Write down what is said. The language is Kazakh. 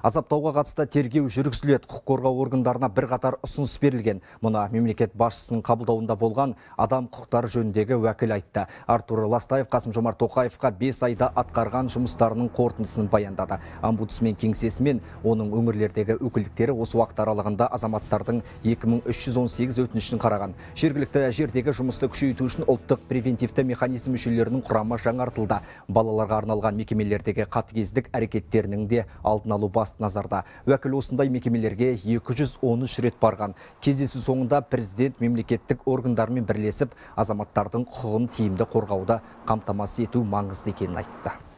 Азаптауға қатысты тергеу жүргізіледі. Құқық қорғау органдарына қатар ұсыныс берілген. Мұны мемлекет басшысының қабылдауында болған адам құқықтары жөніндегі уәкіл айтты. Артур Ластаев Қасым Жомарт Тоқаевқа 5 айда атқарған жұмыстарының қорытындысын баяндады. Омбудсмен кеңсесі мен оның өңірлердегі өкілдіктері осы уақыт аралығында азаматтардың 2318 өтінішін қараған. Жергілікті жердегі жұмысты күшейту үшін ұлттық превентивті механизм мүшелерінің құрамы жаңартылды. Балаларға арналған мекемелердегі қатыгездік әрекеттерінің де алдын алу бас назарда. Уәкіл осындай мекемелерге 213 рет барған. Кездесу соңында президент мемлекеттік органдармен бірлесіп азаматтардың құқығын тиімді қорғауды қамтамасыз ету маңызды екенін айтты.